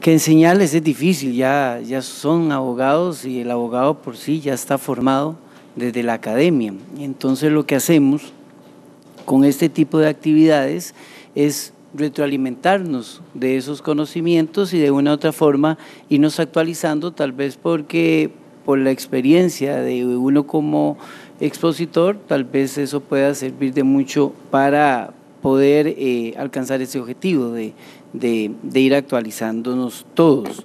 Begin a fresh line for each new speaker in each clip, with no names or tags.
que enseñarles es difícil, ya, ya son abogados y el abogado por sí ya está formado desde la academia. Entonces lo que hacemos con este tipo de actividades es retroalimentarnos de esos conocimientos y de una u otra forma irnos actualizando, tal vez porque por la experiencia de uno como expositor, tal vez eso pueda servir de mucho para poder eh, alcanzar ese objetivo de de, ir actualizándonos todos.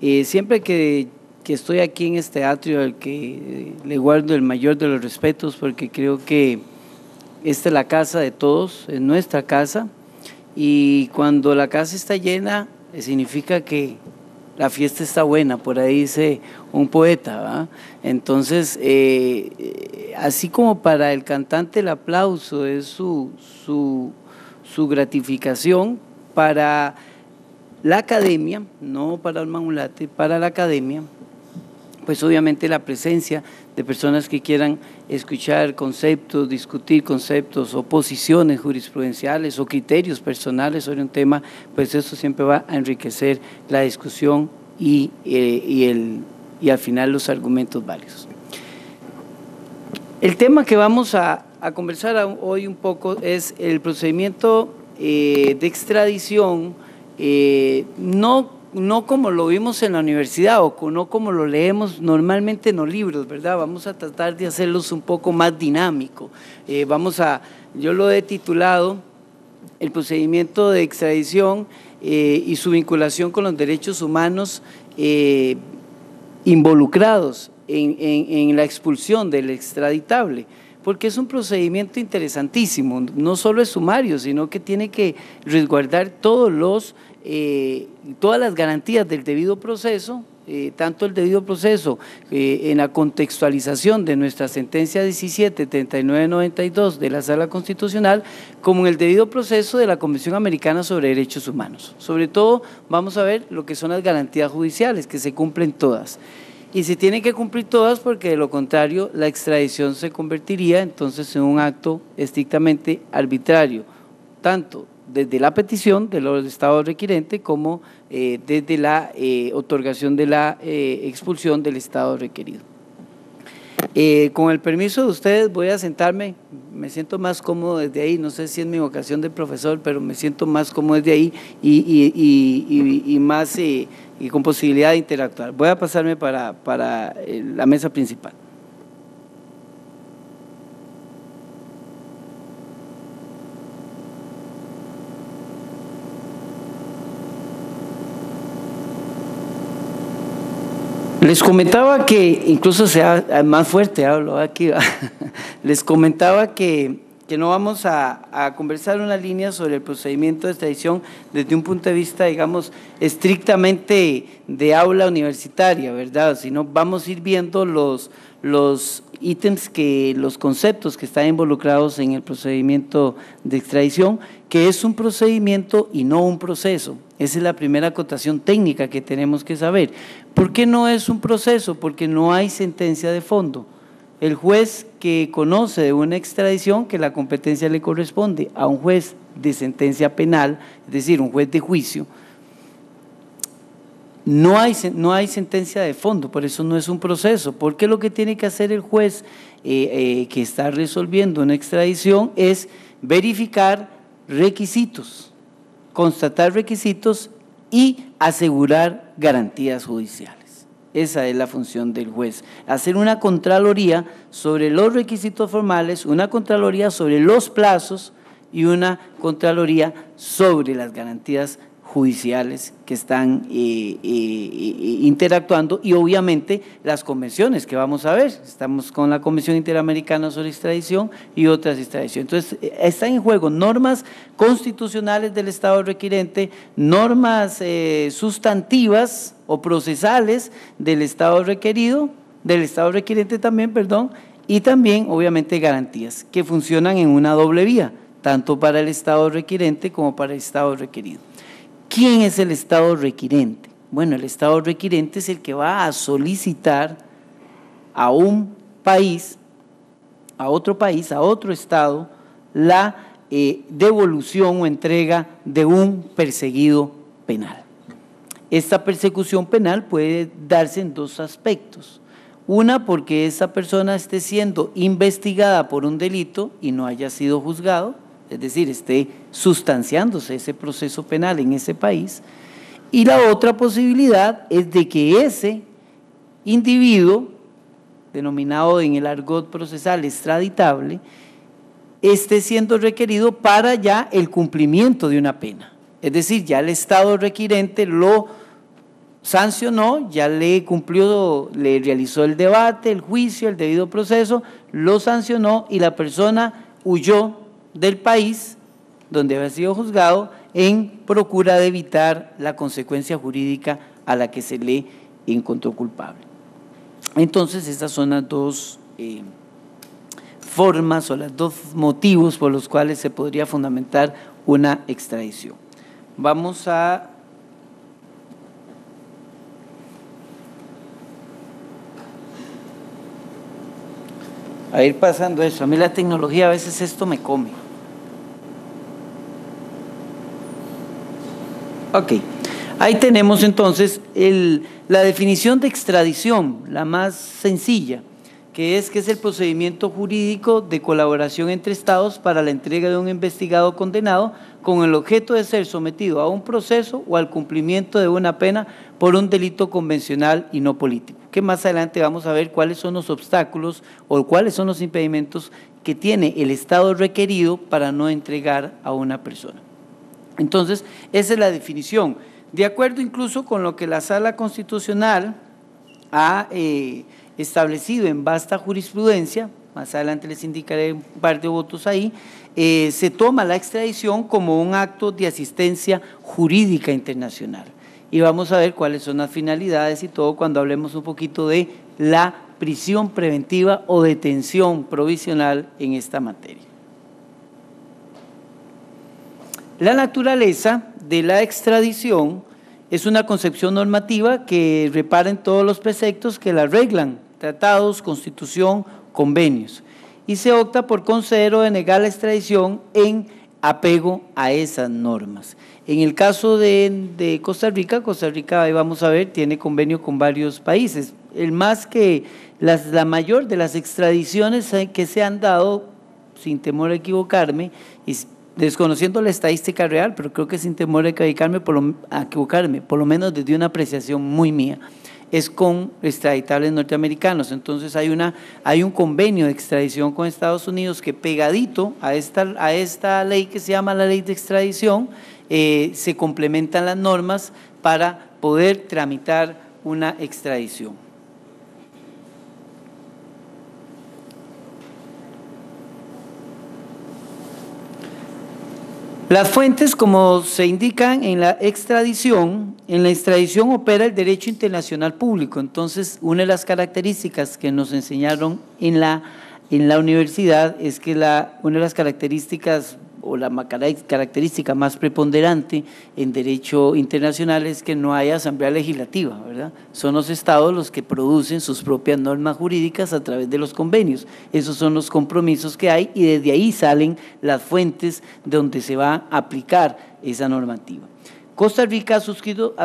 Eh, siempre que, estoy aquí en este atrio, al que eh, le guardo el mayor de los respetos, porque creo que esta es la casa de todos, es nuestra casa, y cuando la casa está llena, eh, significa que la fiesta está buena, por ahí dice un poeta. Entonces, así como para el cantante el aplauso es su, su, su gratificación, para la academia, no para el manulate, para la academia, pues obviamente la presencia de personas que quieran escuchar conceptos, discutir conceptos o posiciones jurisprudenciales o criterios personales sobre un tema, pues eso siempre va a enriquecer la discusión y, eh, el, al final los argumentos válidos. El tema que vamos a conversar hoy un poco es el procedimiento eh, de extradición, eh, no, como lo vimos en la universidad o no como lo leemos normalmente en los libros, ¿verdad? Vamos a tratar de hacerlos un poco más dinámico. Eh, vamos a, yo lo he titulado el procedimiento de extradición y su vinculación con los derechos humanos involucrados en la expulsión del extraditable porque es un procedimiento interesantísimo. No solo es sumario, sino que tiene que resguardar todos los, eh, todas las garantías del debido proceso. Eh, tanto el debido proceso eh, en la contextualización de nuestra sentencia 17 de la Sala Constitucional, como en el debido proceso de la Convención Americana sobre Derechos Humanos. Sobre todo vamos a ver lo que son las garantías judiciales, que se cumplen todas y se tienen que cumplir todas porque de lo contrario la extradición se convertiría entonces en un acto estrictamente arbitrario, tanto desde la petición del Estado requirente como eh, desde la eh, otorgación de la eh, expulsión del Estado requerido. Eh, con el permiso de ustedes voy a sentarme, me siento más cómodo desde ahí, no sé si es mi vocación de profesor, pero me siento más cómodo desde ahí y, y, y, más eh, con posibilidad de interactuar. Voy a pasarme para eh, la mesa principal. Les comentaba que, incluso sea ah, más fuerte, hablo aquí, les comentaba que, no vamos a, conversar una línea sobre el procedimiento de extradición desde un punto de vista, digamos, estrictamente de aula universitaria, ¿verdad? Sino vamos a ir viendo los, los ítems que, los conceptos que están involucrados en el procedimiento de extradición que es un procedimiento y no un proceso. Esa es la primera acotación técnica que tenemos que saber. ¿Por qué no es un proceso? Porque no hay sentencia de fondo. El juez que conoce de una extradición que la competencia le corresponde a un juez de sentencia penal, es decir, un juez de juicio, no hay, no hay sentencia de fondo, por eso no es un proceso, porque lo que tiene que hacer el juez eh, eh, que está resolviendo una extradición es verificar requisitos, constatar requisitos y asegurar garantías judiciales. Esa es la función del juez, hacer una contraloría sobre los requisitos formales, una contraloría sobre los plazos y una contraloría sobre las garantías judiciales que están eh, eh, eh, interactuando y obviamente las convenciones que vamos a ver. Estamos con la Comisión Interamericana sobre Extradición y otras extradiciones. Entonces, están en juego normas constitucionales del Estado requirente, normas sustantivas o procesales del Estado requerido, del Estado requirente también, perdón, y también obviamente garantías que funcionan en una doble vía tanto para el Estado requerente como para el Estado requerido. ¿Quién es el Estado requirente? Bueno, el Estado requirente es el que va a solicitar a un país, a otro país, a otro Estado, la eh, devolución o entrega de un perseguido penal. Esta persecución penal puede darse en dos aspectos. Una, porque esa persona esté siendo investigada por un delito y no haya sido juzgado, es decir, esté sustanciándose ese proceso penal en ese país. Y la otra posibilidad es de que ese individuo, denominado en el argot procesal extraditable, esté siendo requerido para ya el cumplimiento de una pena. Es decir, ya el Estado requirente lo sancionó, ya le cumplió, le realizó el debate, el juicio, el debido proceso, lo sancionó y la persona huyó del país donde había sido juzgado en procura de evitar la consecuencia jurídica a la que se le encontró culpable. Entonces, estas son las dos eh, formas o los dos motivos por los cuales se podría fundamentar una extradición. Vamos a a ir pasando eso. A mí la tecnología a veces esto me come. Ok, ahí tenemos entonces la definición de extradición, la más sencilla, que es que es el procedimiento jurídico de colaboración entre Estados para la entrega de un investigado condenado con el objeto de ser sometido a un proceso o al cumplimiento de una pena por un delito convencional y no político. Que más adelante vamos a ver cuáles son los obstáculos o cuáles son los impedimentos que tiene el Estado requerido para no entregar a una persona. Entonces, esa es la definición. De acuerdo incluso con lo que la Sala Constitucional ha eh, establecido en vasta jurisprudencia, más adelante les indicaré un par de votos ahí, eh, se toma la extradición como un acto de asistencia jurídica internacional. Y vamos a ver cuáles son las finalidades y todo cuando hablemos un poquito de la prisión preventiva o detención provisional en esta materia. La naturaleza de la extradición es una concepción normativa que reparen todos los preceptos que la arreglan, tratados, constitución, convenios, y se opta por conceder o denegar la extradición en apego a esas normas. En el caso de, Costa Rica, Costa Rica, ahí vamos a ver, tiene convenio con varios países. El más que las, la mayor de las extradiciones que se han dado, sin temor a equivocarme, es desconociendo la estadística real, pero creo que sin temor de equivocarme, por lo, a equivocarme, por lo menos desde una apreciación muy mía, es con extraditables norteamericanos. Entonces hay, una, hay un convenio de extradición con Estados Unidos que pegadito a esta, a esta ley que se llama la ley de extradición, eh, se complementan las normas para poder tramitar una extradición. Las fuentes, como se indican en la extradición, en la extradición opera el derecho internacional público. Entonces, una de las características que nos enseñaron en la, en la universidad es que la, una de las características o la característica más preponderante en derecho internacional es que no hay asamblea legislativa, ¿verdad? Son los estados los que producen sus propias normas jurídicas a través de los convenios. Esos son los compromisos que hay y desde ahí salen las fuentes de donde se va a aplicar esa normativa. Costa Rica ha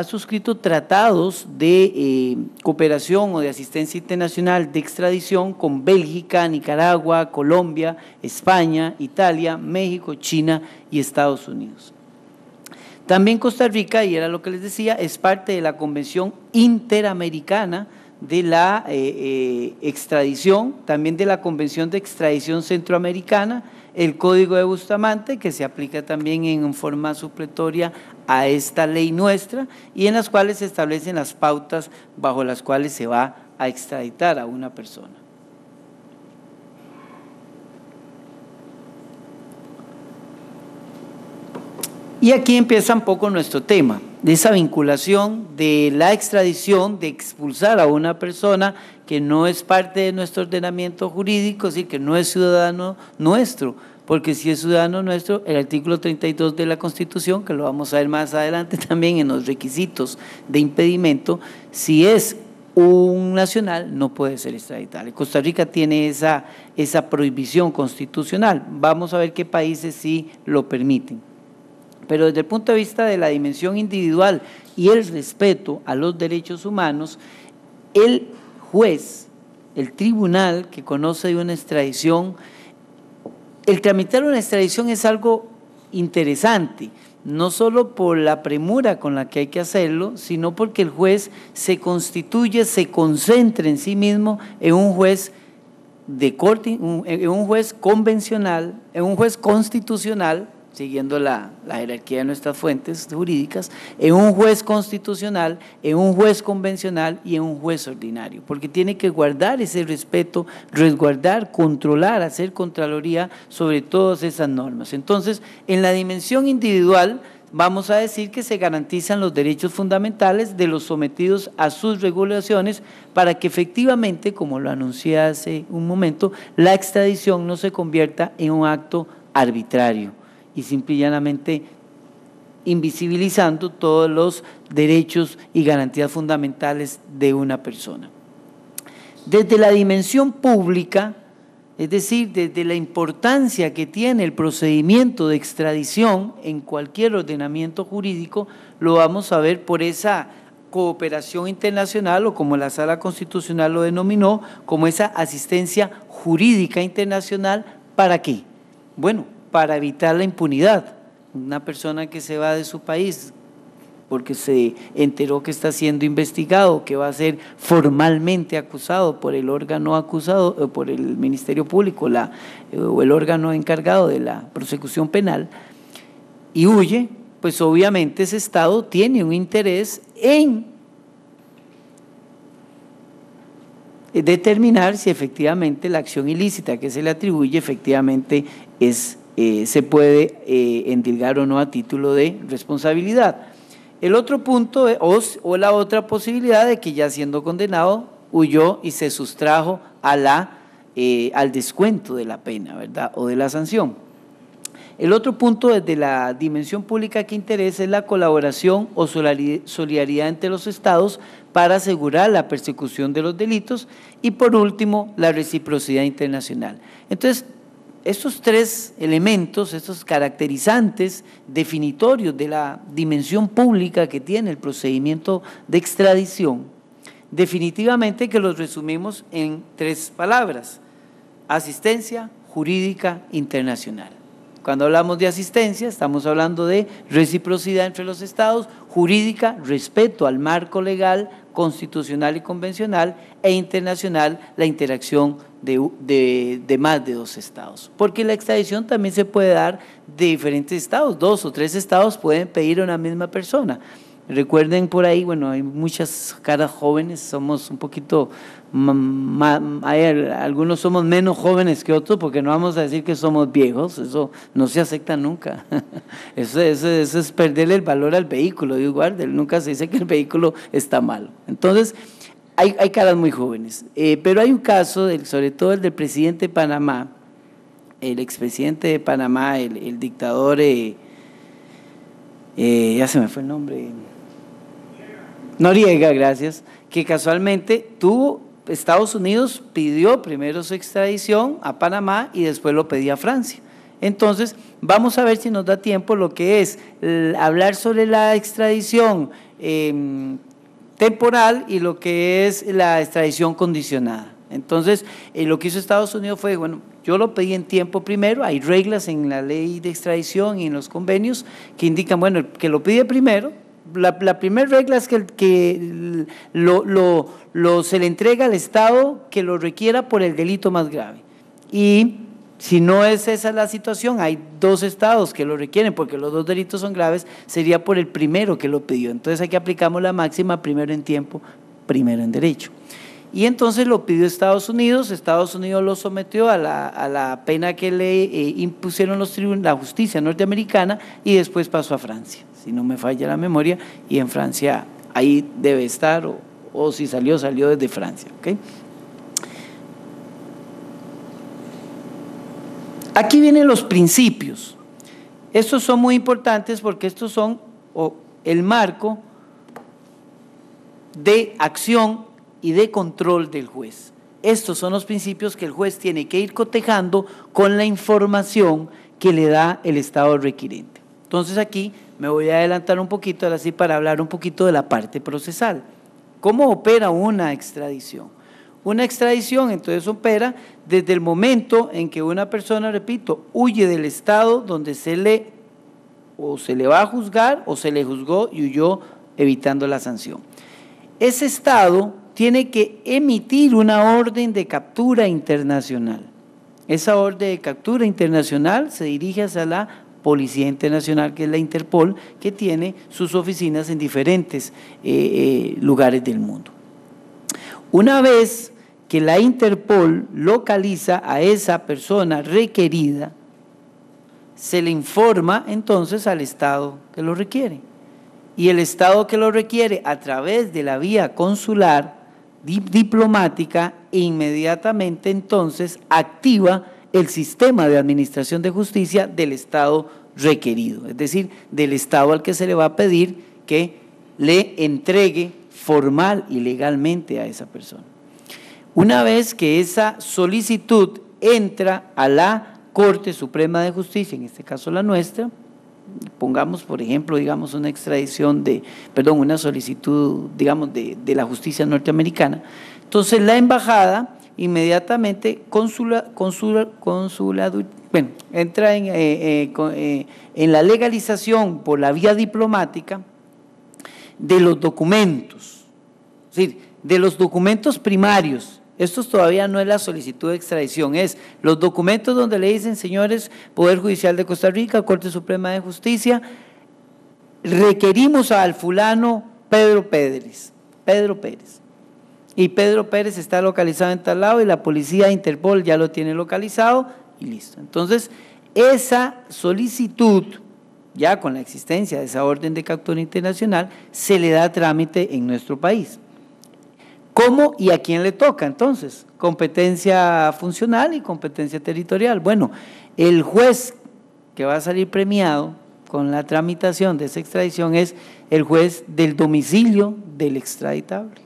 suscrito, tratados de eh, cooperación o de asistencia internacional de extradición con Bélgica, Nicaragua, Colombia, España, Italia, México, China y Estados Unidos. También Costa Rica, y era lo que les decía, es parte de la Convención Interamericana de la eh, eh, extradición, también de la Convención de Extradición Centroamericana, el Código de Bustamante, que se aplica también en forma supletoria a esta ley nuestra, y en las cuales se establecen las pautas bajo las cuales se va a extraditar a una persona. Y aquí empieza un poco nuestro tema de esa vinculación, de la extradición, de expulsar a una persona que no es parte de nuestro ordenamiento jurídico, es decir, que no es ciudadano nuestro, porque si es ciudadano nuestro, el artículo 32 de la Constitución, que lo vamos a ver más adelante también en los requisitos de impedimento, si es un nacional no puede ser extraditado. Costa Rica tiene esa, esa prohibición constitucional. Vamos a ver qué países sí lo permiten. Pero desde el punto de vista de la dimensión individual y el respeto a los derechos humanos, el juez, el tribunal que conoce de una extradición, el tramitar una extradición es algo interesante, no solo por la premura con la que hay que hacerlo, sino porque el juez se constituye, se concentra en sí mismo en un juez de corte, en un juez convencional, en un juez constitucional, siguiendo la, jerarquía de nuestras fuentes jurídicas, en un juez constitucional, en un juez convencional y en un juez ordinario, porque tiene que guardar ese respeto, resguardar, controlar, hacer contraloría sobre todas esas normas. Entonces, en la dimensión individual, vamos a decir que se garantizan los derechos fundamentales de los sometidos a sus regulaciones para que efectivamente, como lo anuncié hace un momento, la extradición no se convierta en un acto arbitrario y simple y llanamente invisibilizando todos los derechos y garantías fundamentales de una persona. Desde la dimensión pública, es decir, desde la importancia que tiene el procedimiento de extradición en cualquier ordenamiento jurídico, lo vamos a ver por esa cooperación internacional o como la sala constitucional lo denominó, como esa asistencia jurídica internacional, ¿para qué? Bueno, para evitar la impunidad. Una persona que se va de su país porque se enteró que está siendo investigado, que va a ser formalmente acusado por el órgano acusado, eh, por el Ministerio Público la, eh, o el órgano encargado de la prosecución penal, y huye, pues obviamente ese Estado tiene un interés en determinar si efectivamente la acción ilícita que se le atribuye efectivamente es eh, se puede eh, endilgar o no a título de responsabilidad. El otro punto, eh, o, la otra posibilidad de que ya siendo condenado, huyó y se sustrajo a la, al descuento de la pena, ¿verdad? O de la sanción. El otro punto desde la dimensión pública que interesa es la colaboración o solidaridad entre los estados para asegurar la persecución de los delitos y por último la reciprocidad internacional. Entonces, estos tres elementos, estos caracterizantes definitorios de la dimensión pública que tiene el procedimiento de extradición, definitivamente que los resumimos en tres palabras, asistencia jurídica internacional. Cuando hablamos de asistencia, estamos hablando de reciprocidad entre los estados, jurídica, respeto al marco legal, constitucional y convencional e internacional, la interacción de, más de dos estados. Porque la extradición también se puede dar de diferentes estados, dos o tres estados pueden pedir a una misma persona. Recuerden por ahí, bueno, hay muchas caras jóvenes, somos un poquito algunos somos menos jóvenes que otros porque no vamos a decir que somos viejos, eso no se acepta nunca. Eso, eso, es perderle el valor al vehículo, nunca se dice que el vehículo está malo. Entonces, hay, caras muy jóvenes, eh, pero hay un caso, sobre todo el del presidente de Panamá, el expresidente de Panamá, el, dictador, eh, eh, ya se me fue el nombre, Noriega, gracias, que casualmente tuvo Estados Unidos pidió primero su extradición a Panamá y después lo pedía a Francia. Entonces, vamos a ver si nos da tiempo lo que es hablar sobre la extradición em, temporal y lo que es la extradición condicionada. Entonces, eh, lo que hizo Estados Unidos fue, bueno, yo lo pedí en tiempo primero, hay reglas en la ley de extradición y en los convenios que indican, bueno, que lo pide primero la, primera regla es que, que se le entrega al Estado que lo requiera por el delito más grave. Y si no es esa la situación, hay dos estados que lo requieren porque los dos delitos son graves, sería por el primero que lo pidió. Entonces aquí aplicamos la máxima, primero en tiempo, primero en derecho. Y entonces lo pidió Estados Unidos, Estados Unidos lo sometió a la, pena que le eh, impusieron los la justicia norteamericana y después pasó a Francia, si no me falla la memoria, y en Francia ahí debe estar, o, si salió, salió desde Francia. Aquí vienen los principios. Estos son muy importantes porque estos son el marco de acción y de control del juez. Estos son los principios que el juez tiene que ir cotejando con la información que le da el Estado requiriente. Entonces aquí me voy a adelantar un poquito, ahora sí, para hablar un poquito de la parte procesal. ¿Cómo opera una extradición? Una extradición entonces opera desde el momento en que una persona, repito, huye del Estado donde se le o se le va a juzgar o se le juzgó y huyó evitando la sanción. Ese Estado tiene que emitir una orden de captura internacional. Esa orden de captura internacional se dirige hacia la Policía Internacional, que es la Interpol, que tiene sus oficinas en diferentes eh, eh, lugares del mundo. Una vez que la Interpol localiza a esa persona requerida, se le informa entonces al Estado que lo requiere. Y el Estado que lo requiere, a través de la vía consular, diplomática e inmediatamente entonces activa el sistema de administración de justicia del Estado requerido, es decir, del Estado al que se le va a pedir que le entregue formal y legalmente a esa persona. Una vez que esa solicitud entra a la Corte Suprema de Justicia, en este caso la nuestra, pongamos, por ejemplo, digamos, una extradición de, perdón, una solicitud, digamos, de, la justicia norteamericana, entonces la embajada inmediatamente consula, consula, bueno, entra en, eh, eh, eh, en la legalización por la vía diplomática de los documentos, es decir, de los documentos primarios esto todavía no es la solicitud de extradición, es los documentos donde le dicen, señores, Poder Judicial de Costa Rica, Corte Suprema de Justicia, requerimos al fulano Pedro Pérez, Pedro Pérez. Y Pedro Pérez está localizado en tal lado y la policía de Interpol ya lo tiene localizado y listo. Entonces, esa solicitud, ya con la existencia de esa orden de captura internacional, se le da trámite en nuestro país. ¿Cómo y a quién le toca entonces? Competencia funcional y competencia territorial. Bueno, el juez que va a salir premiado con la tramitación de esa extradición es el juez del domicilio del extraditable,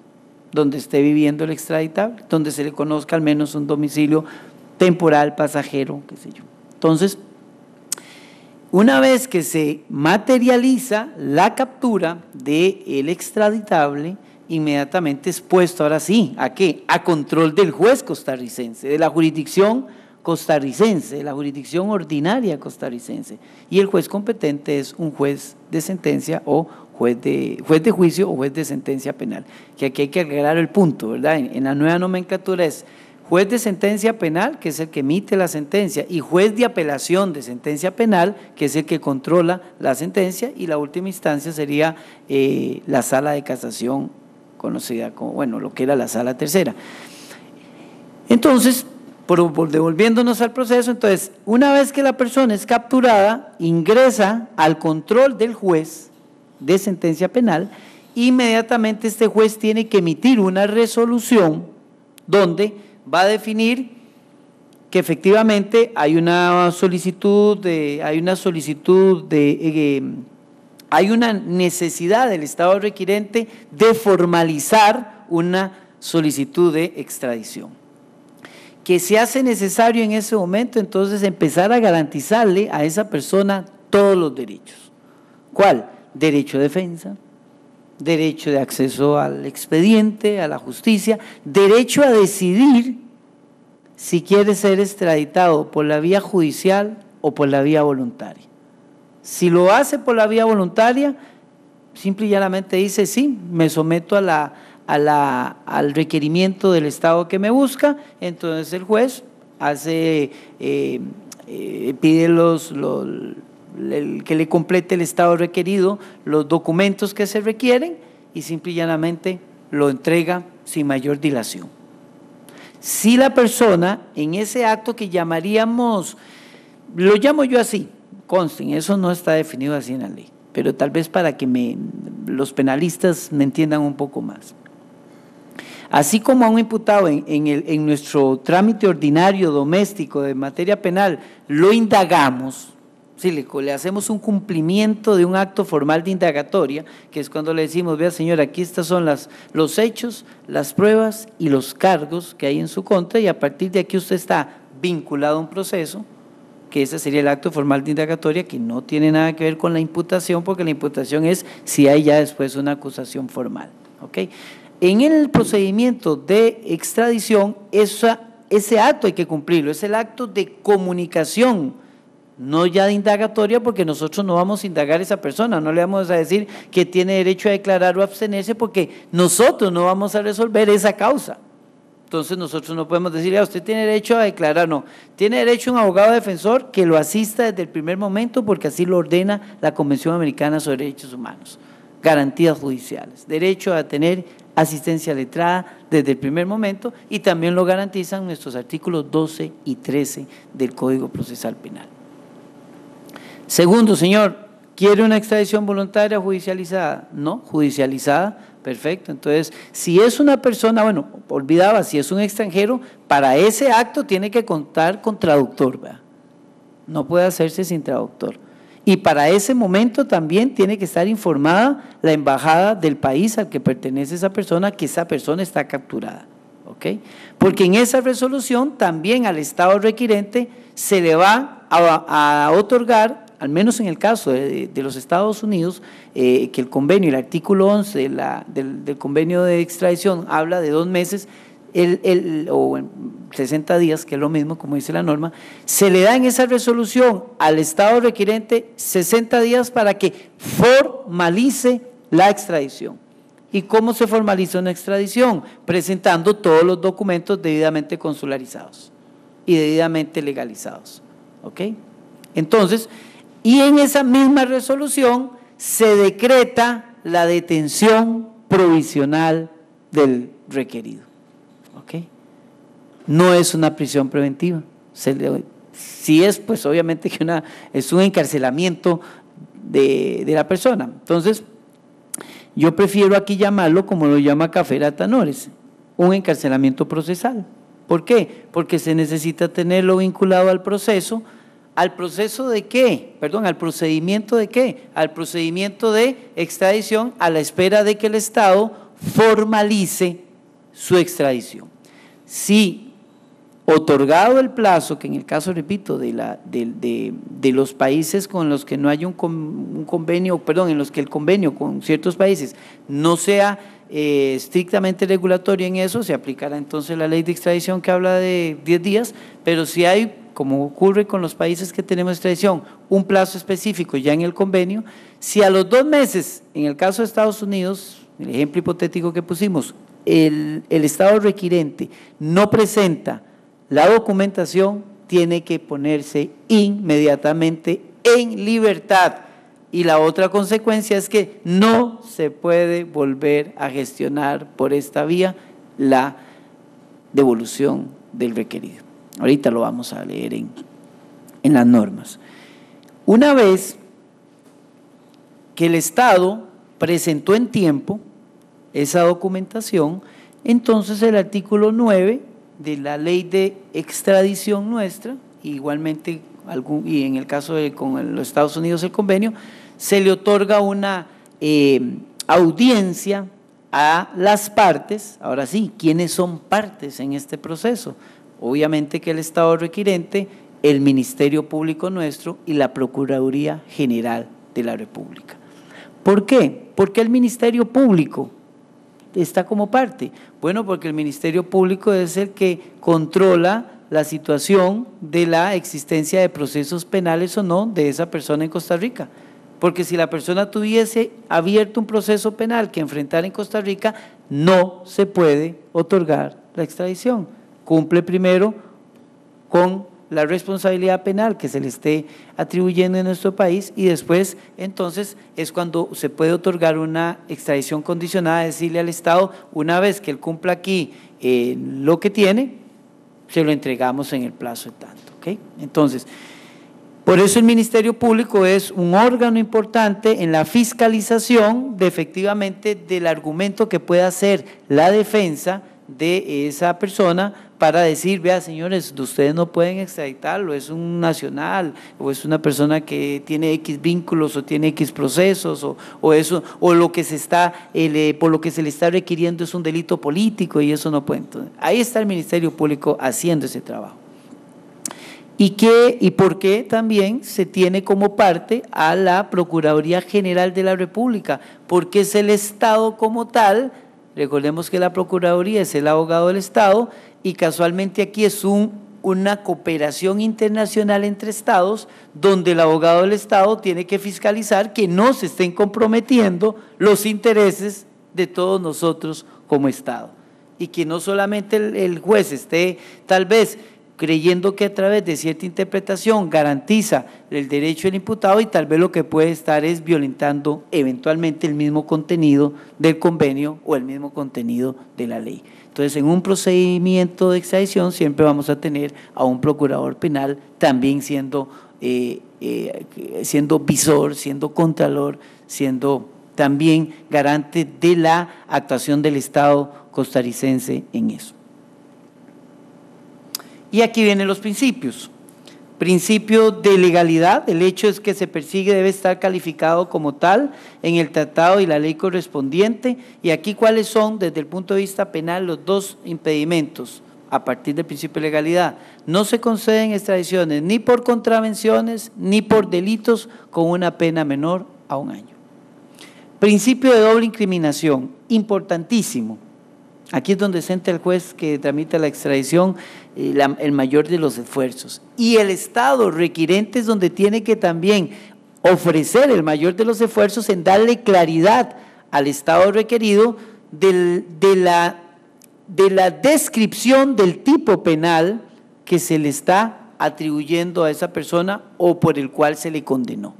donde esté viviendo el extraditable, donde se le conozca al menos un domicilio temporal, pasajero, qué sé yo. Entonces, una vez que se materializa la captura del el extraditable, inmediatamente expuesto, ahora sí, ¿a qué? A control del juez costarricense, de la jurisdicción costarricense, de la jurisdicción ordinaria costarricense. Y el juez competente es un juez de sentencia o juez de, juez de juicio o juez de sentencia penal. Que aquí hay que aclarar el punto, ¿verdad? En, la nueva nomenclatura es juez de sentencia penal, que es el que emite la sentencia, y juez de apelación de sentencia penal, que es el que controla la sentencia, y la última instancia sería eh, la sala de casación conocida como, bueno, lo que era la sala tercera. Entonces, devolviéndonos al proceso, entonces, una vez que la persona es capturada, ingresa al control del juez de sentencia penal, inmediatamente este juez tiene que emitir una resolución donde va a definir que efectivamente hay una solicitud de, hay una solicitud de eh, hay una necesidad del Estado requirente de formalizar una solicitud de extradición. Que se hace necesario en ese momento entonces empezar a garantizarle a esa persona todos los derechos. ¿Cuál? Derecho de defensa, derecho de acceso al expediente, a la justicia, derecho a decidir si quiere ser extraditado por la vía judicial o por la vía voluntaria. Si lo hace por la vía voluntaria, simple y llanamente dice, sí, me someto al requerimiento del Estado que me busca, entonces el juez hace, eh, eh, pide los, que le complete el Estado requerido, los documentos que se requieren y simple y llanamente lo entrega sin mayor dilación. Si la persona en ese acto que llamaríamos, lo llamo yo así, eso no está definido así en la ley, pero tal vez para que me, los penalistas me entiendan un poco más. Así como a un imputado en, en, el, en nuestro trámite ordinario doméstico de materia penal lo indagamos, si le, hacemos un cumplimiento de un acto formal de indagatoria, que es cuando le decimos, vea señor, aquí estos son las, los hechos, las pruebas y los cargos que hay en su contra y a partir de aquí usted está vinculado a un proceso, que ese sería el acto formal de indagatoria que no tiene nada que ver con la imputación, porque la imputación es si hay ya después una acusación formal. ¿okay? En el procedimiento de extradición, esa, ese acto hay que cumplirlo, es el acto de comunicación no ya de indagatoria, porque nosotros no vamos a indagar a esa persona, no le vamos a decir que tiene derecho a declarar o abstenerse, porque nosotros no vamos a resolver esa causa. Entonces nosotros no podemos decirle, a ah, usted tiene derecho a declarar, no, tiene derecho un abogado defensor que lo asista desde el primer momento porque así lo ordena la Convención Americana sobre Derechos Humanos, garantías judiciales, derecho a tener asistencia letrada desde el primer momento y también lo garantizan nuestros artículos 12 y 13 del Código Procesal Penal. Segundo, señor, ¿quiere una extradición voluntaria judicializada? No, judicializada Perfecto. Entonces, si es una persona, bueno, olvidaba, si es un extranjero, para ese acto tiene que contar con traductor, No puede hacerse sin traductor. Y para ese momento también tiene que estar informada la embajada del país al que pertenece esa persona que esa persona está capturada. ¿ok? Porque en esa resolución también al Estado requirente se le va a, a otorgar al menos en el caso de, los Estados Unidos, eh, que el convenio, el artículo 11 la, del, convenio de extradición habla de dos meses el, el, o 60 días, que es lo mismo como dice la norma, se le da en esa resolución al Estado requerente 60 días para que formalice la extradición. ¿Y cómo se formaliza una extradición? Presentando todos los documentos debidamente consularizados y debidamente legalizados. ¿Ok? Entonces, y en esa misma resolución se decreta la detención provisional del requerido. No es una prisión preventiva. si es, pues obviamente que una, es un encarcelamiento de, de la persona. Entonces, yo prefiero aquí llamarlo como lo llama Café Tanores, un encarcelamiento procesal. ¿Por qué? Porque se necesita tenerlo vinculado al proceso ¿Al proceso de qué? Perdón, ¿al procedimiento de qué? Al procedimiento de extradición a la espera de que el Estado formalice su extradición. Si otorgado el plazo, que en el caso, repito, de, la, de, de, los países con los que no hay un, convenio, perdón, en los que el convenio con ciertos países no sea eh, estrictamente regulatorio en eso, se aplicará entonces la ley de extradición que habla de 10 días, pero si hay como ocurre con los países que tenemos extradición, un plazo específico ya en el convenio, si a los dos meses, en el caso de Estados Unidos, el ejemplo hipotético que pusimos, el, Estado requirente no presenta la documentación, tiene que ponerse inmediatamente en libertad. Y la otra consecuencia es que no se puede volver a gestionar por esta vía la devolución del requerido. Ahorita lo vamos a leer en, las normas. Una vez que el Estado presentó en tiempo esa documentación, entonces el artículo 9 de la ley de extradición nuestra, igualmente y en el caso de con los Estados Unidos el convenio, se le otorga una eh, audiencia a las partes, ahora sí, ¿quiénes son partes en este proceso? obviamente que el Estado requirente, el Ministerio Público nuestro y la Procuraduría General de la República. ¿Por qué? Porque el Ministerio Público está como parte. Bueno, porque el Ministerio Público es el que controla la situación de la existencia de procesos penales o no de esa persona en Costa Rica. Porque si la persona tuviese abierto un proceso penal que enfrentar en Costa Rica, no se puede otorgar la extradición cumple primero con la responsabilidad penal que se le esté atribuyendo en nuestro país y después entonces es cuando se puede otorgar una extradición condicionada, decirle al Estado, una vez que él cumpla aquí eh, lo que tiene, se lo entregamos en el plazo de tanto. Entonces, por eso el Ministerio Público es un órgano importante en la fiscalización de efectivamente del argumento que pueda hacer la defensa de esa persona para decir, vea señores, ustedes no pueden extraditarlo, es un nacional o es una persona que tiene X vínculos o tiene X procesos o, eso, o lo que se está, eh, por lo que se le está requiriendo es un delito político y eso no puede. ahí está el Ministerio Público haciendo ese trabajo. ¿Y, qué, ¿Y por qué también se tiene como parte a la Procuraduría General de la República? Porque es el Estado como tal, recordemos que la Procuraduría es el abogado del Estado, y casualmente aquí es una cooperación internacional entre estados donde el abogado del estado tiene que fiscalizar que no se estén comprometiendo los intereses de todos nosotros como estado y que no solamente el juez esté tal vez creyendo que a través de cierta interpretación garantiza el derecho del imputado y tal vez lo que puede estar es violentando eventualmente el mismo contenido del convenio o el mismo contenido de la ley. Entonces, en un procedimiento de extradición siempre vamos a tener a un procurador penal también siendo, eh, eh, siendo visor, siendo contralor, siendo también garante de la actuación del Estado costarricense en eso. Y aquí vienen los principios. Principio de legalidad, el hecho es que se persigue debe estar calificado como tal en el tratado y la ley correspondiente. Y aquí cuáles son, desde el punto de vista penal, los dos impedimentos a partir del principio de legalidad. No se conceden extradiciones ni por contravenciones ni por delitos con una pena menor a un año. Principio de doble incriminación, importantísimo. Aquí es donde se el juez que tramita la extradición, eh, el mayor de los esfuerzos. Y el Estado requirente es donde tiene que también ofrecer el mayor de los esfuerzos en darle claridad al Estado requerido de, la, de la descripción del tipo penal que se le está atribuyendo a esa persona o por el cual se le condenó.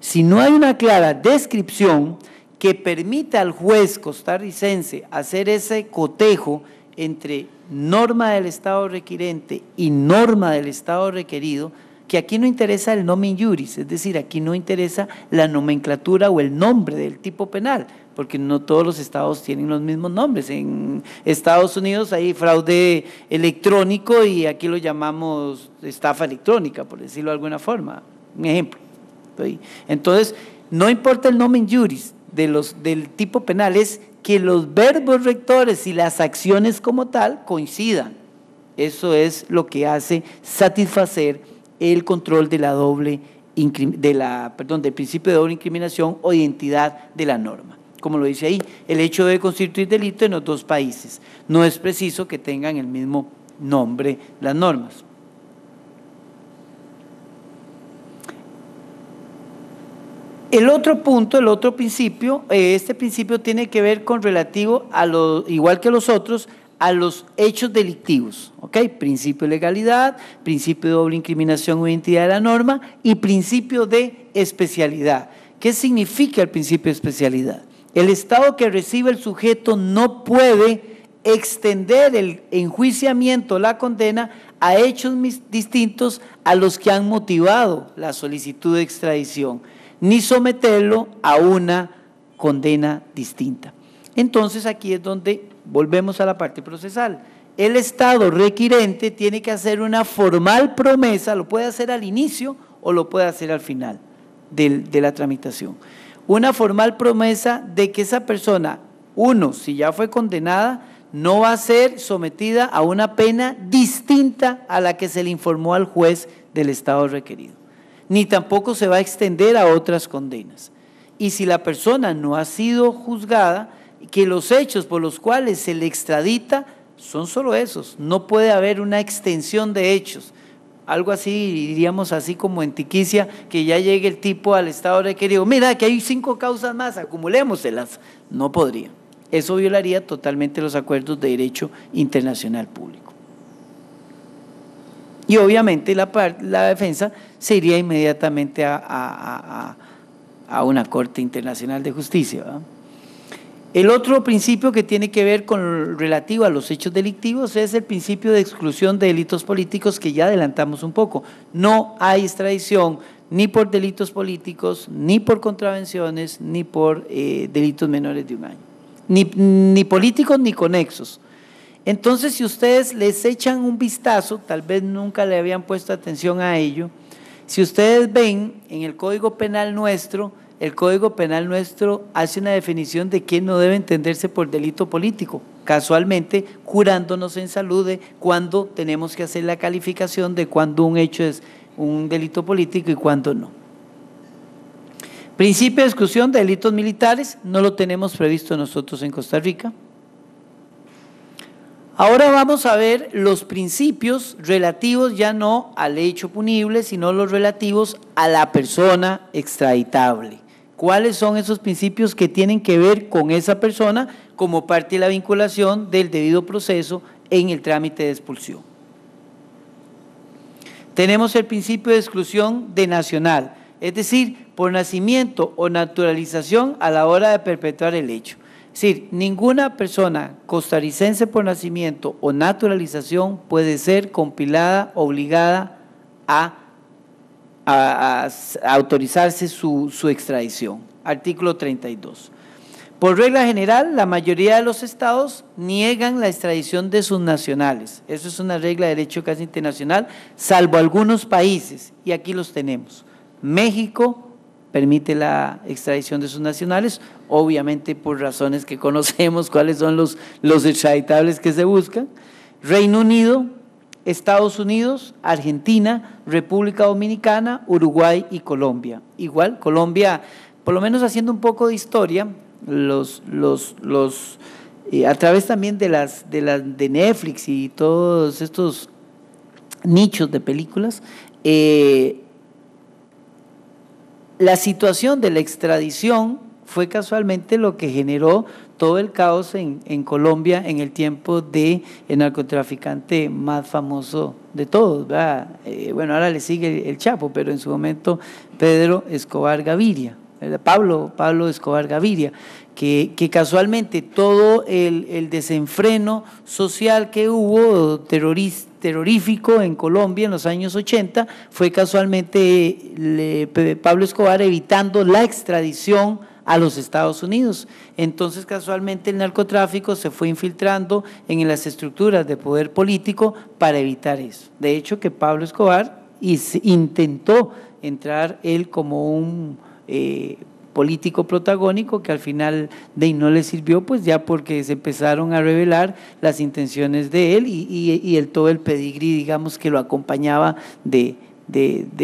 Si no hay una clara descripción, que permita al juez costarricense hacer ese cotejo entre norma del Estado requirente y norma del Estado requerido, que aquí no interesa el nomen juris, es decir, aquí no interesa la nomenclatura o el nombre del tipo penal, porque no todos los estados tienen los mismos nombres. En Estados Unidos hay fraude electrónico y aquí lo llamamos estafa electrónica, por decirlo de alguna forma, un ejemplo. Entonces, no importa el nomen juris, de los, del tipo penal es que los verbos rectores y las acciones como tal coincidan. Eso es lo que hace satisfacer el control de la doble de la, perdón, del principio de doble incriminación o identidad de la norma. Como lo dice ahí, el hecho de constituir delito en los dos países. No es preciso que tengan el mismo nombre las normas. El otro punto, el otro principio, eh, este principio tiene que ver con relativo a lo, igual que los otros, a los hechos delictivos, ¿ok? Principio de legalidad, principio de doble incriminación o identidad de la norma y principio de especialidad. ¿Qué significa el principio de especialidad? El Estado que recibe el sujeto no puede extender el enjuiciamiento, la condena, a hechos distintos a los que han motivado la solicitud de extradición ni someterlo a una condena distinta. Entonces aquí es donde volvemos a la parte procesal. El Estado requirente tiene que hacer una formal promesa, lo puede hacer al inicio o lo puede hacer al final de la tramitación. Una formal promesa de que esa persona, uno, si ya fue condenada, no va a ser sometida a una pena distinta a la que se le informó al juez del Estado requerido ni tampoco se va a extender a otras condenas. Y si la persona no ha sido juzgada, que los hechos por los cuales se le extradita son solo esos, no puede haber una extensión de hechos. Algo así, diríamos así como en Tiquicia, que ya llegue el tipo al estado requerido, mira que hay cinco causas más, acumulémoselas. No podría. Eso violaría totalmente los acuerdos de derecho internacional público. Y obviamente la, defensa se iría inmediatamente a, una Corte Internacional de Justicia. El otro principio que tiene que ver con relativo a los hechos delictivos es el principio de exclusión de delitos políticos que ya adelantamos un poco. No hay extradición ni por delitos políticos, ni por contravenciones, ni por eh, delitos menores de un año. Ni, ni políticos ni conexos. Entonces, si ustedes les echan un vistazo, tal vez nunca le habían puesto atención a ello, si ustedes ven en el Código Penal nuestro, el Código Penal nuestro hace una definición de quién no debe entenderse por delito político, casualmente curándonos en salud de cuándo tenemos que hacer la calificación de cuándo un hecho es un delito político y cuándo no. Principio de exclusión de delitos militares no lo tenemos previsto nosotros en Costa Rica. Ahora vamos a ver los principios relativos ya no al hecho punible, sino los relativos a la persona extraditable. ¿Cuáles son esos principios que tienen que ver con esa persona como parte de la vinculación del debido proceso en el trámite de expulsión? Tenemos el principio de exclusión de nacional, es decir, por nacimiento o naturalización a la hora de perpetuar el hecho. Es decir, ninguna persona costarricense por nacimiento o naturalización puede ser compilada, obligada a, autorizarse su, su extradición. Artículo 32. Por regla general, la mayoría de los estados niegan la extradición de sus nacionales. Eso es una regla de derecho casi internacional, salvo algunos países, y aquí los tenemos. México, permite la extradición de sus nacionales, obviamente por razones que conocemos cuáles son los, los extraditables que se buscan. Reino Unido, Estados Unidos, Argentina, República Dominicana, Uruguay y Colombia. Igual, Colombia, por lo menos haciendo un poco de historia, los, los, eh, a través también de las, de las de Netflix y todos estos nichos de películas, eh, la situación de la extradición fue casualmente lo que generó todo el caos en, Colombia en el tiempo del el narcotraficante más famoso de todos. Eh, bueno, ahora le sigue el, Chapo, pero en su momento Pedro Escobar Gaviria, Pablo, Pablo Escobar Gaviria, que, casualmente todo el, desenfreno social que hubo terrorífico en Colombia en los años 80 fue casualmente Pablo Escobar evitando la extradición a los Estados Unidos. Entonces, casualmente, el narcotráfico se fue infiltrando en las estructuras de poder político para evitar eso. De hecho, que Pablo Escobar intentó entrar él como un eh, político protagónico que al final de no le sirvió, pues ya porque se empezaron a revelar las intenciones de él y, el, todo el pedigrí, digamos, que lo acompañaba de,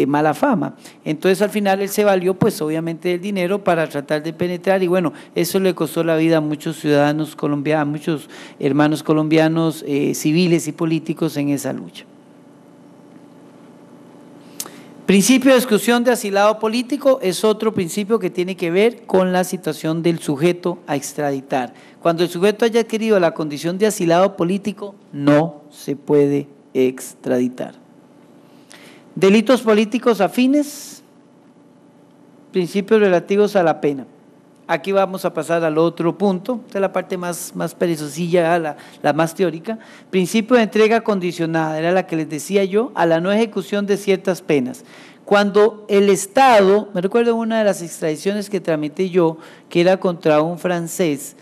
mala fama. Entonces al final él se valió pues obviamente del dinero para tratar de penetrar y bueno, eso le costó la vida a muchos ciudadanos colombianos, a muchos hermanos colombianos eh, civiles y políticos en esa lucha. Principio de exclusión de asilado político es otro principio que tiene que ver con la situación del sujeto a extraditar. Cuando el sujeto haya adquirido la condición de asilado político, no se puede extraditar. Delitos políticos afines, principios relativos a la pena. Aquí vamos a pasar al otro punto, de la parte más, más perezosilla, la, la más teórica. Principio de entrega condicionada, era la que les decía yo, a la no ejecución de ciertas penas. Cuando el Estado, me recuerdo una de las extradiciones que tramité yo, que era contra un francés,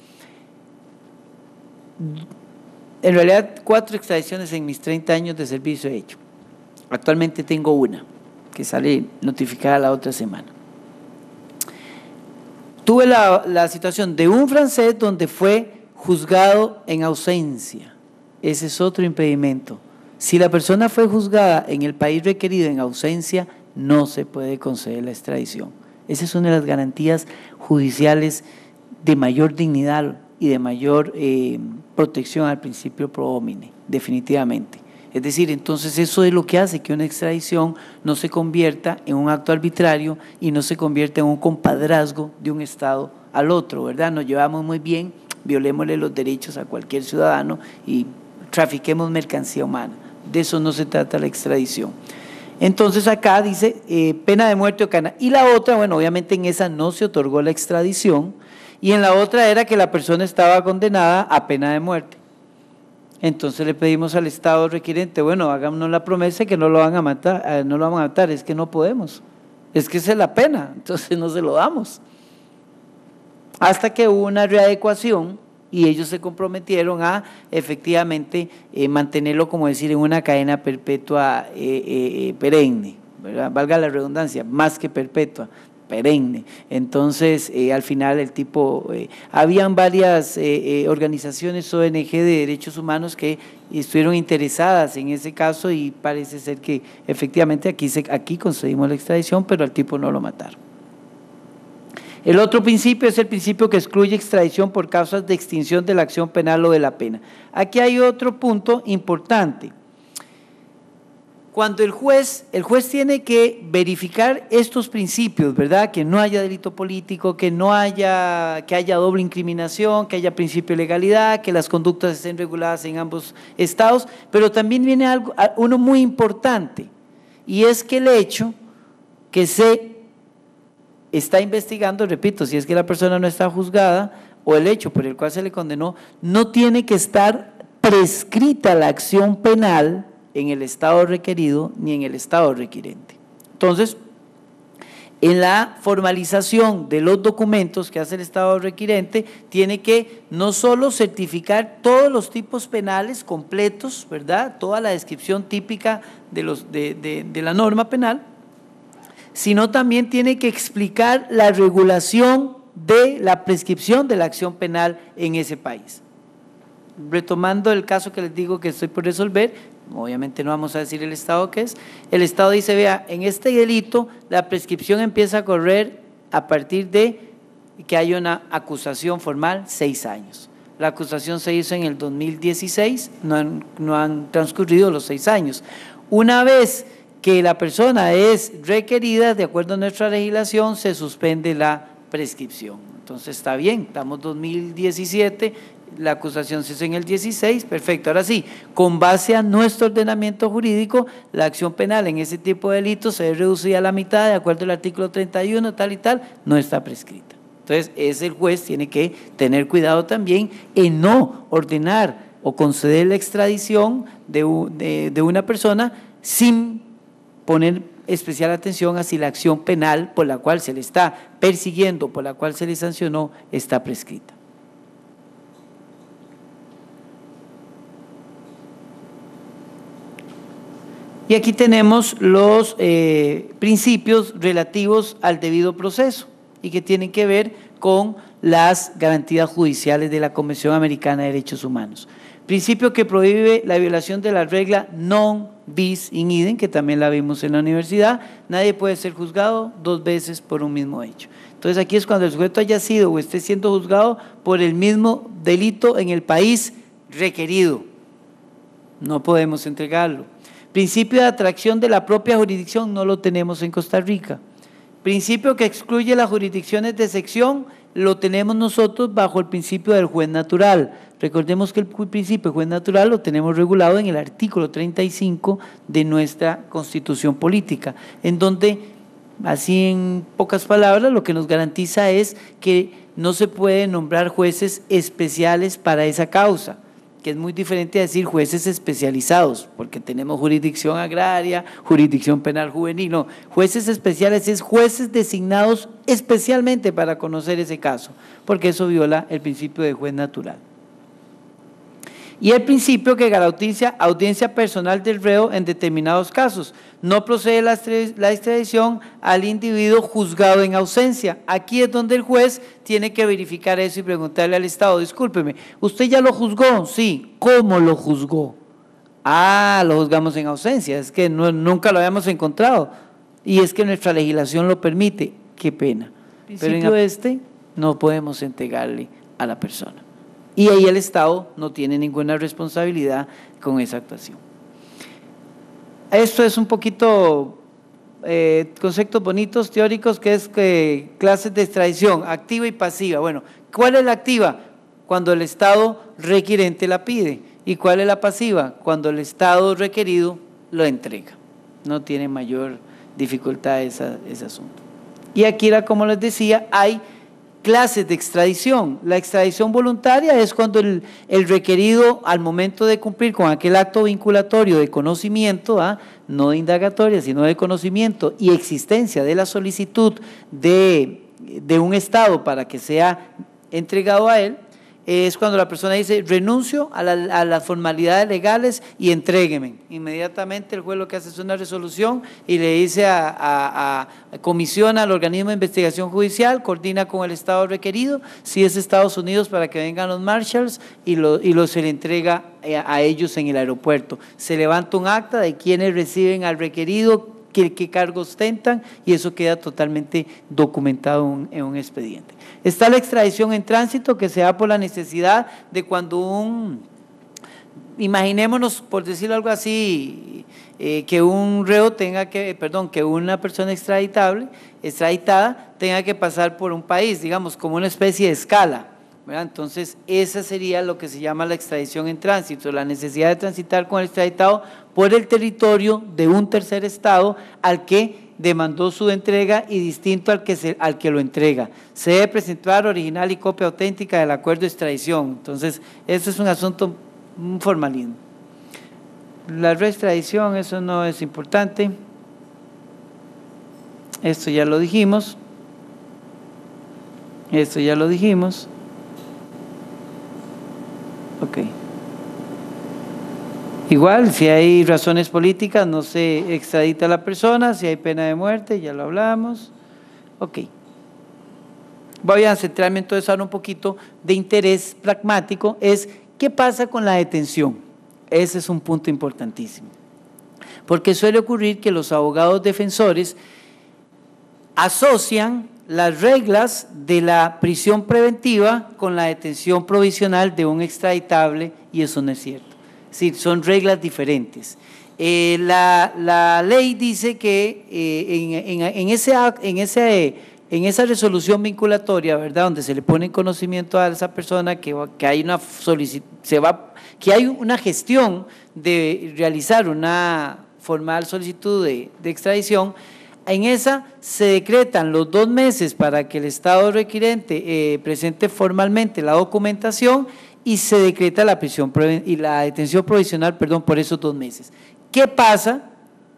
en realidad cuatro extradiciones en mis 30 años de servicio he hecho. Actualmente tengo una, que sale notificada la otra semana tuve la, situación de un francés donde fue juzgado en ausencia. Ese es otro impedimento. Si la persona fue juzgada en el país requerido en ausencia, no se puede conceder la extradición. Esa es una de las garantías judiciales de mayor dignidad y de mayor eh, protección al principio pro homine, definitivamente. Es decir, entonces eso es lo que hace que una extradición no se convierta en un acto arbitrario y no se convierta en un compadrazgo de un Estado al otro, ¿verdad? Nos llevamos muy bien, violémosle los derechos a cualquier ciudadano y trafiquemos mercancía humana. De eso no se trata la extradición. Entonces acá dice eh, pena de muerte o cana. Y la otra, bueno, obviamente en esa no se otorgó la extradición y en la otra era que la persona estaba condenada a pena de muerte. Entonces le pedimos al Estado requiriente, bueno, háganos la promesa que no lo van a matar, eh, no lo van a matar, es que no podemos, es que es la pena, entonces no se lo damos. Hasta que hubo una readecuación y ellos se comprometieron a efectivamente eh, mantenerlo, como decir, en una cadena perpetua eh, perenne, valga la redundancia, más que perpetua, perenne. Entonces, eh, al final el tipo, eh, habían varias eh, organizaciones ONG de derechos humanos que estuvieron interesadas en ese caso y parece ser que efectivamente aquí, se, aquí concedimos la extradición, pero al tipo no lo mataron. El otro principio es el principio que excluye extradición por causas de extinción de la acción penal o de la pena. Aquí hay otro punto importante cuando el juez, el juez tiene que verificar estos principios, ¿verdad? Que no haya delito político, que no haya, que haya doble incriminación, que haya principio de legalidad, que las conductas estén reguladas en ambos estados, pero también viene algo, uno muy importante, y es que el hecho que se está investigando, repito, si es que la persona no está juzgada o el hecho por el cual se le condenó, no tiene que estar prescrita la acción penal en el estado requerido ni en el estado requirente. Entonces, en la formalización de los documentos que hace el Estado requirente, tiene que no solo certificar todos los tipos penales completos, ¿verdad? Toda la descripción típica de, los, de la norma penal, sino también tiene que explicar la regulación de la prescripción de la acción penal en ese país. Retomando el caso que les digo que estoy por resolver, obviamente no vamos a decir el Estado qué es, el Estado dice, vea, en este delito la prescripción empieza a correr a partir de que hay una acusación formal, seis años. La acusación se hizo en el 2016, no han, transcurrido los seis años. Una vez que la persona es requerida, de acuerdo a nuestra legislación, se suspende la prescripción. Entonces está bien, estamos 2017, la acusación se hizo en el 16, perfecto. Ahora sí, con base a nuestro ordenamiento jurídico, la acción penal en ese tipo de delitos se reducida a la mitad, de acuerdo al artículo 31, tal y tal, no está prescrita. Entonces, es el juez tiene que tener cuidado también en no ordenar o conceder la extradición de, de una persona sin poner especial atención a si la acción penal por la cual se le está persiguiendo, por la cual se le sancionó, está prescrita. Y aquí tenemos los eh, principios relativos al debido proceso y que tienen que ver con las garantías judiciales de la Convención Americana de Derechos Humanos. Principio que prohíbe la violación de la regla non bis in idem, que también la vimos en la universidad. Nadie puede ser juzgado dos veces por un mismo hecho. Entonces aquí es cuando el sujeto haya sido o esté siendo juzgado por el mismo delito en el país requerido. No podemos entregarlo. Principio de atracción de la propia jurisdicción no lo tenemos en Costa Rica. Principio que excluye las jurisdicciones de sección lo tenemos nosotros bajo el principio del juez natural. Recordemos que el principio del juez natural lo tenemos regulado en el artículo 35 de nuestra constitución política, en donde, así en pocas palabras, lo que nos garantiza es que no se puede nombrar jueces especiales para esa causa que es muy diferente a decir jueces especializados, porque tenemos jurisdicción agraria, jurisdicción penal juvenil, no, jueces especiales es jueces designados especialmente para conocer ese caso, porque eso viola el principio de juez natural y el principio que garantiza audiencia personal del reo en determinados casos. No procede la, extradición al individuo juzgado en ausencia. Aquí es donde el juez tiene que verificar eso y preguntarle al Estado, discúlpeme, ¿usted ya lo juzgó? Sí, ¿cómo lo juzgó? Ah, lo juzgamos en ausencia, es que nunca lo habíamos encontrado. Y es que nuestra legislación lo permite, qué pena. Pero en este no podemos entregarle a la persona. Y ahí el Estado no tiene ninguna responsabilidad con esa actuación. Esto es un poquito eh, conceptos bonitos teóricos que es clases de extradición activa y pasiva. Bueno, ¿cuál es la activa? Cuando el Estado requirente la pide. ¿Y cuál es la pasiva? Cuando el Estado requerido lo entrega. No tiene mayor dificultad ese asunto. Y aquí, era como les decía, hay clases de extradición. La extradición voluntaria es cuando el, requerido, al momento de cumplir con aquel acto vinculatorio de conocimiento, ¿ah? no de indagatoria, sino de conocimiento y existencia de la solicitud de un Estado para que sea entregado a él, es cuando la persona dice, renuncio a, las formalidades legales y entrégueme. Inmediatamente el juez lo que hace es una resolución y le dice a, comisiona al organismo de investigación judicial, coordina con el Estado requerido, si es Estados Unidos, para que vengan los marshals y, lo, y se le entrega eh, a ellos en el aeropuerto. Se levanta un acta de quienes reciben al requerido, qué, cargos tentan y eso queda totalmente documentado en, un expediente. Está la extradición en tránsito que se da por la necesidad de cuando un, imaginémonos, por decirlo algo así, eh, que un reo tenga que, perdón, que una persona extraditable, extraditada, tenga que pasar por un país, digamos, como una especie de escala. Entonces, esa sería lo que se llama la extradición en tránsito, la necesidad de transitar con el extraditado por el territorio de un tercer estado al que demandó su entrega y distinto al que, al que lo entrega. Se debe presentar original y copia auténtica del acuerdo de extradición. Entonces, eso es un asunto, formalismo. La re-extradición, eso no es importante. Esto ya lo dijimos. Esto ya lo dijimos. Ok. Igual, si hay razones políticas, no se extradita a la persona, si hay pena de muerte, ya lo hablamos. Ok. Voy a centrarme entonces ahora un poquito de interés pragmático, es qué pasa con la detención. Ese es un punto importantísimo. Porque suele ocurrir que los abogados defensores asocian las reglas de la prisión preventiva con la detención provisional de un extraditable y eso no es cierto. son reglas diferentes. Eh, la, ley dice que eh, en, en, en, ese, en, en esa resolución vinculatoria, ¿verdad? Donde se le pone en conocimiento a esa persona que, que hay una se va, que hay una gestión de realizar una formal solicitud de extradición, en esa se decretan los dos meses para que el Estado requirente eh, presente formalmente la documentación y se decreta la prisión y la detención provisional, por esos dos meses. ¿Qué pasa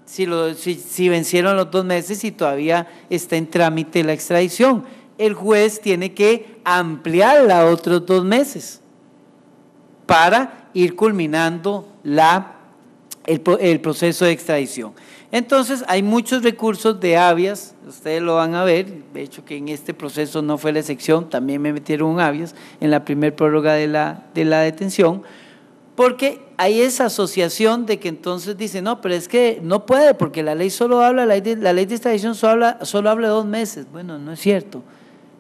si, vencieron los dos meses y todavía está en trámite la extradición? El juez tiene que ampliarla otros dos meses para ir culminando la el, proceso de extradición. Entonces, hay muchos recursos de avias, ustedes lo van a ver, de hecho que en este proceso no fue la excepción, también me metieron un en la primer prórroga de la, de la detención, porque hay esa asociación de que entonces dicen, no, pero es que no puede, porque la ley solo habla, la ley de, extradición solo habla, solo habla dos meses. Bueno, no es cierto.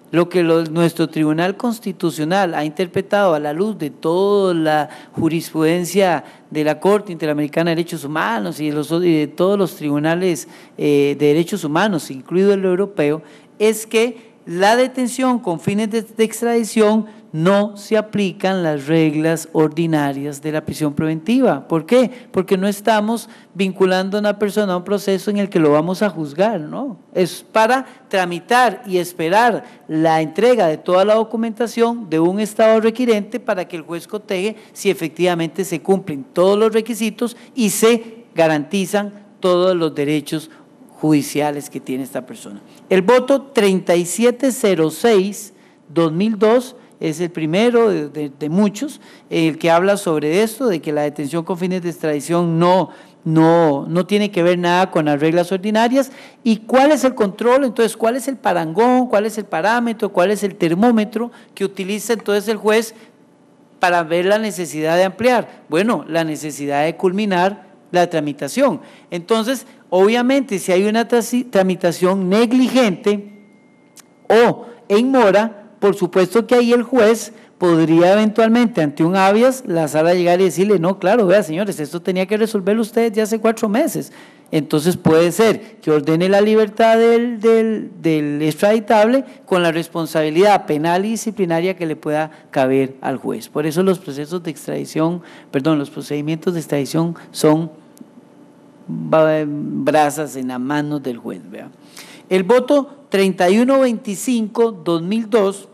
Lo que nuestro Tribunal Constitucional ha interpretado a la luz de toda la jurisprudencia de la Corte Interamericana de Derechos Humanos y de, todos los tribunales eh, de derechos humanos, incluido el europeo, es que la detención con fines de extradición no se aplican las reglas ordinarias de la prisión preventiva. ¿Por qué? Porque no estamos vinculando a una persona a un proceso en el que lo vamos a juzgar, ¿no? Es para tramitar y esperar la entrega de toda la documentación de un Estado requirente para que el juez cotegue si efectivamente se cumplen todos los requisitos y se garantizan todos los derechos judiciales que tiene esta persona. El voto 3706 2002 es el primero de, muchos, el que habla sobre esto, de que la detención con fines de extradición no, no, no tiene que ver nada con las reglas ordinarias. ¿Y cuál es el control? Entonces, ¿cuál es el parangón? ¿Cuál es el parámetro? ¿Cuál es el termómetro que utiliza entonces el juez para ver la necesidad de ampliar? Bueno, la necesidad de culminar la tramitación. Entonces, obviamente, si hay una tramitación negligente o en mora, por supuesto que ahí el juez podría eventualmente ante un avias la sala llegar y decirle, no, claro, vea señores, esto tenía que resolverlo ustedes ya hace cuatro meses. Entonces puede ser que ordene la libertad del, del, extraditable con la responsabilidad penal y disciplinaria que le pueda caber al juez. Por eso los procesos de extradición, perdón, los procedimientos de extradición son brasas en la mano del juez. ¿vea? El voto 3125-2002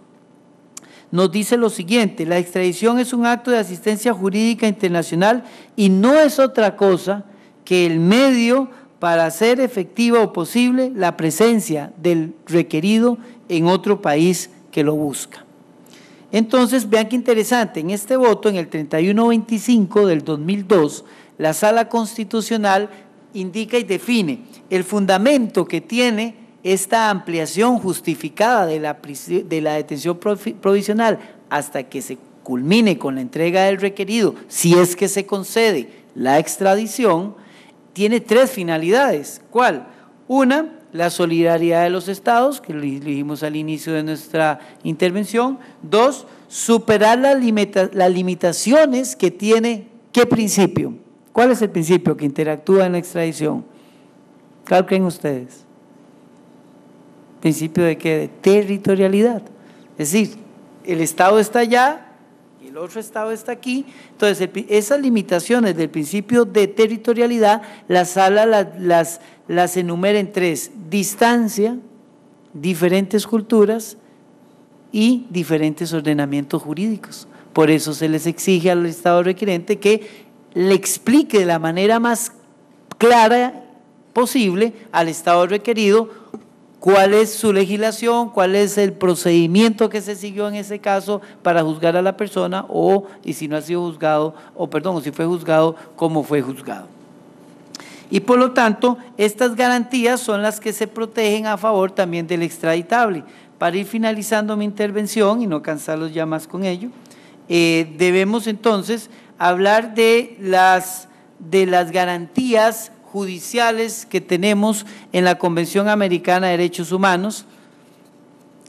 nos dice lo siguiente, la extradición es un acto de asistencia jurídica internacional y no es otra cosa que el medio para hacer efectiva o posible la presencia del requerido en otro país que lo busca. Entonces, vean qué interesante, en este voto, en el 3125 del 2002, la Sala Constitucional indica y define el fundamento que tiene esta ampliación justificada de la, detención provisional hasta que se culmine con la entrega del requerido, si es que se concede la extradición, tiene tres finalidades. ¿Cuál? Una, la solidaridad de los estados, que lo dijimos al inicio de nuestra intervención. Dos, superar las, limitaciones que tiene qué principio. ¿Cuál es el principio que interactúa en la extradición? Calquen ustedes? principio de qué? De territorialidad. Es decir, el Estado está allá y el otro Estado está aquí. Entonces, esas limitaciones del principio de territorialidad, sala las, las, enumera en tres, distancia, diferentes culturas y diferentes ordenamientos jurídicos. Por eso se les exige al Estado requerente que le explique de la manera más clara posible al Estado requerido cuál es su legislación, cuál es el procedimiento que se siguió en ese caso para juzgar a la persona o, y si no ha sido juzgado, o perdón, o si fue juzgado, cómo fue juzgado. Y por lo tanto, estas garantías son las que se protegen a favor también del extraditable. Para ir finalizando mi intervención y no cansarlos ya más con ello, eh, debemos entonces hablar de las, de las garantías judiciales que tenemos en la Convención Americana de Derechos Humanos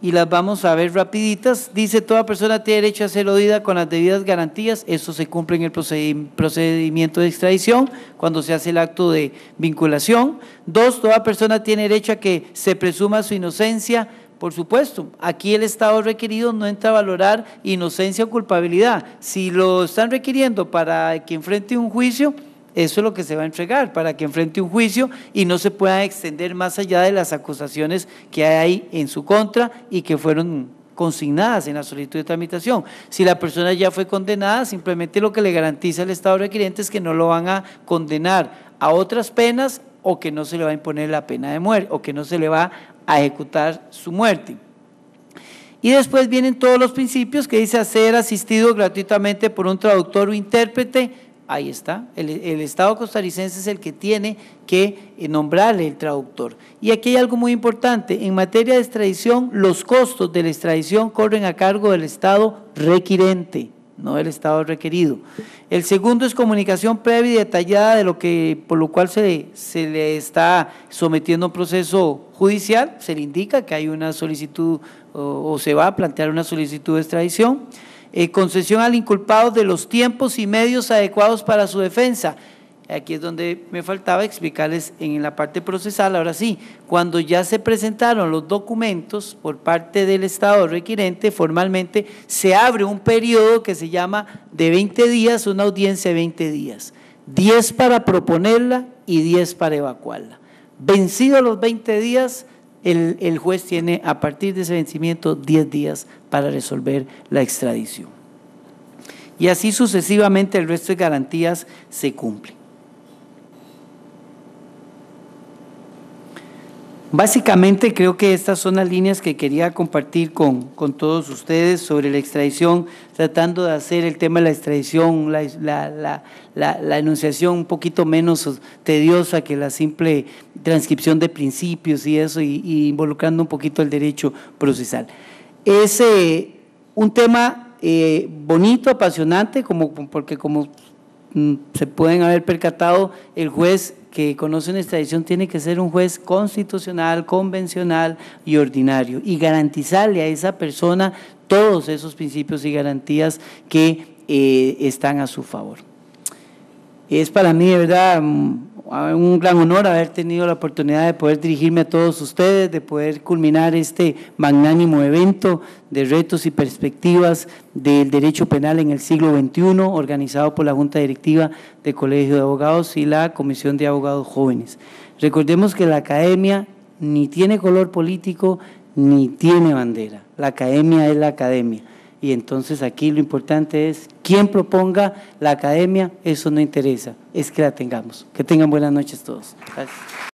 y las vamos a ver rapiditas. Dice, toda persona tiene derecho a ser oída con las debidas garantías. Eso se cumple en el procedimiento de extradición cuando se hace el acto de vinculación. Dos, toda persona tiene derecho a que se presuma su inocencia. Por supuesto, aquí el Estado requerido no entra a valorar inocencia o culpabilidad. Si lo están requiriendo para que enfrente un juicio, eso es lo que se va a entregar para que enfrente un juicio y no se pueda extender más allá de las acusaciones que hay en su contra y que fueron consignadas en la solicitud de tramitación. Si la persona ya fue condenada, simplemente lo que le garantiza el Estado requiriente es que no lo van a condenar a otras penas o que no se le va a imponer la pena de muerte o que no se le va a ejecutar su muerte. Y después vienen todos los principios que dice hacer asistido gratuitamente por un traductor o intérprete Ahí está. El, Estado costarricense es el que tiene que eh, nombrarle el traductor. Y aquí hay algo muy importante. En materia de extradición, los costos de la extradición corren a cargo del Estado requirente, no del Estado requerido. El segundo es comunicación previa y detallada de lo que, por lo cual se, le está sometiendo a un proceso judicial. Se le indica que hay una solicitud o se va a plantear una solicitud de extradición. Eh, concesión al inculpado de los tiempos y medios adecuados para su defensa. Aquí es donde me faltaba explicarles en la parte procesal. Ahora sí, cuando ya se presentaron los documentos por parte del Estado requirente, formalmente se abre un periodo que se llama de 20 días, una audiencia de 20 días. 10 para proponerla y 10 para evacuarla. Vencidos los 20 días, el, juez tiene a partir de ese vencimiento 10 días para resolver la extradición. Y así sucesivamente el resto de garantías se cumplen. Básicamente creo que estas son las líneas que quería compartir con, todos ustedes sobre la extradición, tratando de hacer el tema de la extradición, la, enunciación un poquito menos tediosa que la simple transcripción de principios y eso, y, involucrando un poquito el derecho procesal. Es eh, un tema eh, bonito, apasionante, como, porque como Mm, se pueden haber percatado, el juez que conoce una extradición tiene que ser un juez constitucional, convencional y ordinario y garantizarle a esa persona todos esos principios y garantías que eh, están a su favor. Es para mí, de verdad, mm, Ah, un gran honor haber tenido la oportunidad de poder dirigirme a todos ustedes, de poder culminar este magnánimo evento de retos y perspectivas del derecho penal en el siglo XXI, organizado por la Junta Directiva del Colegio de Abogados y la Comisión de Abogados Jóvenes. Recordemos que la academia ni tiene color político ni tiene bandera. La academia es la academia y entonces aquí lo importante es, quién proponga la academia, eso no interesa, es que la tengamos. Que tengan buenas noches todos. Gracias.